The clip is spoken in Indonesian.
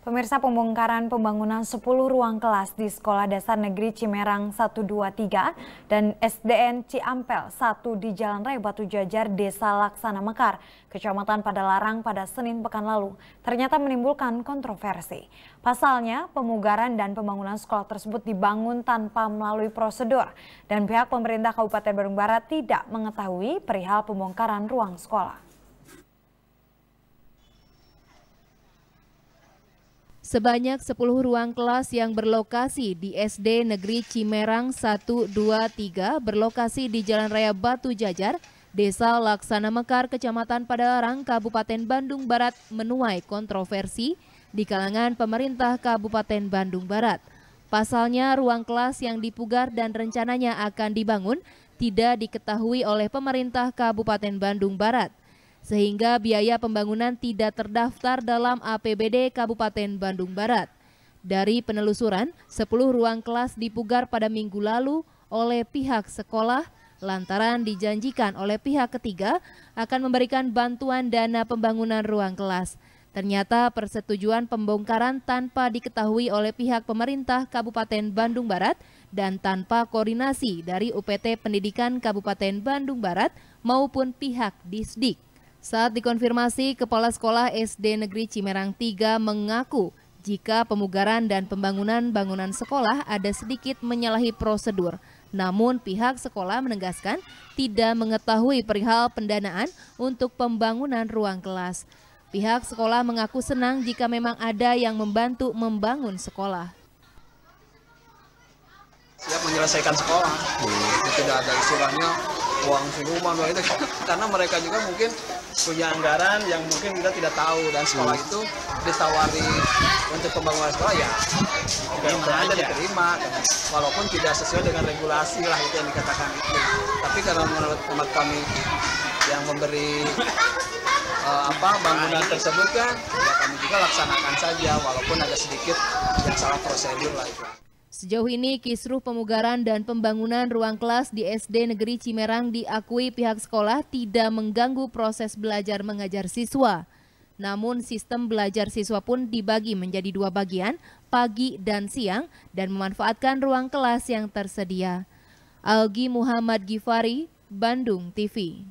Pemirsa pembongkaran pembangunan 10 ruang kelas di Sekolah Dasar Negeri Cimerang 123 dan SDN Ciampel 1 di Jalan Raya Batu Jajar, Desa Laksana Mekar, Kecamatan Padalarang pada Senin pekan lalu, ternyata menimbulkan kontroversi. Pasalnya, pemugaran dan pembangunan sekolah tersebut dibangun tanpa melalui prosedur dan pihak pemerintah Kabupaten Bandung Barat tidak mengetahui perihal pembongkaran ruang sekolah. Sebanyak 10 ruang kelas yang berlokasi di SD Negeri Cimerang 123 berlokasi di Jalan Raya Batu Jajar, Desa Laksana Mekar, Kecamatan Padalarang, Kabupaten Bandung Barat menuai kontroversi di kalangan pemerintah Kabupaten Bandung Barat. Pasalnya, ruang kelas yang dipugar dan rencananya akan dibangun tidak diketahui oleh pemerintah Kabupaten Bandung Barat sehingga biaya pembangunan tidak terdaftar dalam APBD Kabupaten Bandung Barat. Dari penelusuran, 10 ruang kelas dipugar pada minggu lalu oleh pihak sekolah lantaran dijanjikan oleh pihak ketiga akan memberikan bantuan dana pembangunan ruang kelas. Ternyata persetujuan pembongkaran tanpa diketahui oleh pihak pemerintah Kabupaten Bandung Barat dan tanpa koordinasi dari UPT Pendidikan Kabupaten Bandung Barat maupun pihak Disdik. Saat dikonfirmasi, Kepala Sekolah SD Negeri Cimerang 3 mengaku jika pemugaran dan pembangunan bangunan sekolah ada sedikit menyalahi prosedur. Namun pihak sekolah menegaskan tidak mengetahui perihal pendanaan untuk pembangunan ruang kelas. Pihak sekolah mengaku senang jika memang ada yang membantu membangun sekolah. Siap menyelesaikan sekolah, hmm. tidak ada istilahnya uang siluman uang itu karena mereka juga mungkin punya anggaran yang mungkin kita tidak tahu dan sekolah hmm. itu ditawari untuk pembangunan sekolah ya gimana aja diterima walaupun tidak sesuai dengan regulasi lah itu yang dikatakan itu tapi karena menurut teman kami yang memberi uh, apa bangunan tersebut kan ya kami juga laksanakan saja walaupun ada sedikit yang salah prosedur lah itu Sejauh ini, kisruh pemugaran dan pembangunan ruang kelas di SD Negeri Cimerang diakui pihak sekolah tidak mengganggu proses belajar mengajar siswa. Namun sistem belajar siswa pun dibagi menjadi dua bagian, pagi dan siang, dan memanfaatkan ruang kelas yang tersedia. Algi Muhammad Gifari, Bandung TV.